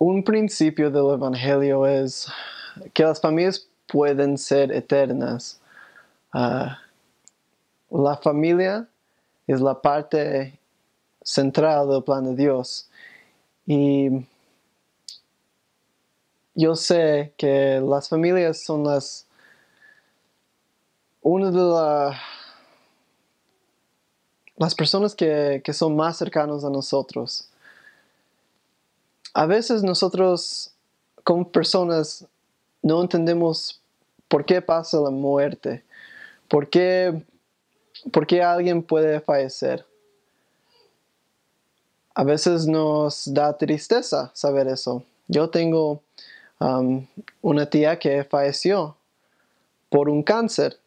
un principio del Evangelio es que las familias pueden ser eternas. Ah, la familia es la parte central del plan de Dios. Y yo sé que las familias son las una de las personas que, que son más cercanos a nosotros a veces nosotros como personas no entendemos por qué pasa la muerte, por qué, alguien puede fallecer. A veces nos da tristeza saber eso. Yo tengo um, una tía que falleció por un cáncer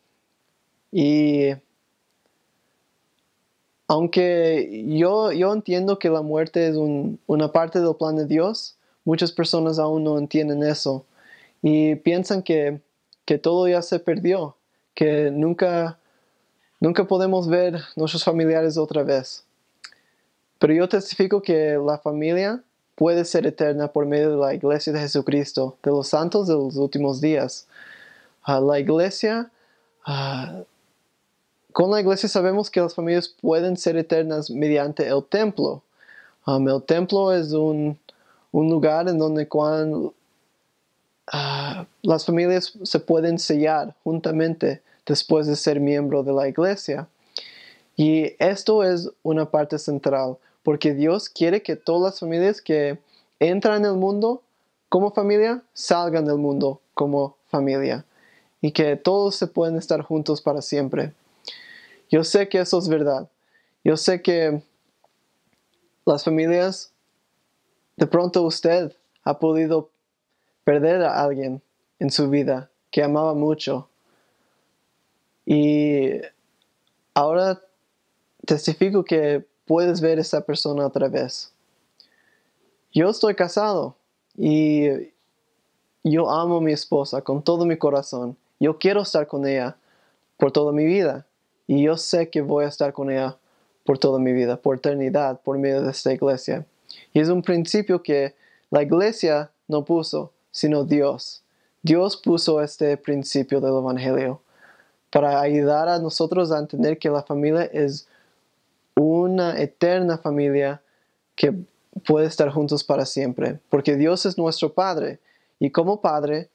y aunque yo, yo entiendo que la muerte es una parte del plan de Dios, muchas personas aún no entienden eso y piensan que, todo ya se perdió, que nunca, nunca podemos ver nuestros familiares otra vez. Pero yo testifico que la familia puede ser eterna por medio de la iglesia de Jesucristo, de los santos de los últimos días. Ah, la iglesia ah, con la iglesia sabemos que las familias pueden ser eternas mediante el templo. Um, el templo es un, lugar en donde ah, las familias se pueden sellar juntamente después de ser miembro de la iglesia. Y esto es una parte central, porque Dios quiere que todas las familias que entran en el mundo como familia salgan del mundo como familia y que todos se pueden estar juntos para siempre. Yo sé que eso es verdad. Yo sé que las familias, de pronto usted ha podido perder a alguien en su vida que amaba mucho. Y ahora testifico que puedes ver a esa persona otra vez. Yo estoy casado y yo amo a mi esposa con todo mi corazón. Yo quiero estar con ella por toda mi vida. Y yo sé que voy a estar con ella por toda mi vida, por eternidad, por medio de esta iglesia. Y es un principio que la iglesia no puso, sino Dios. Dios puso este principio del Evangelio para ayudar a nosotros a entender que la familia es una eterna familia que puede estar juntos para siempre, porque Dios es nuestro Padre y como Padre,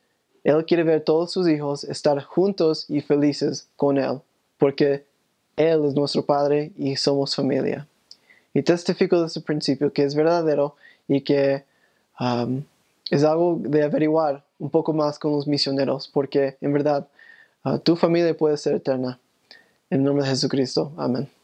Él quiere ver todos sus hijos estar juntos y felices con Él porque Él es nuestro Padre y somos familia. Y testifico de ese principio que es verdadero y que um, es algo de averiguar un poco más con los misioneros, porque en verdad uh, tu familia puede ser eterna. En nombre de Jesucristo. Amén.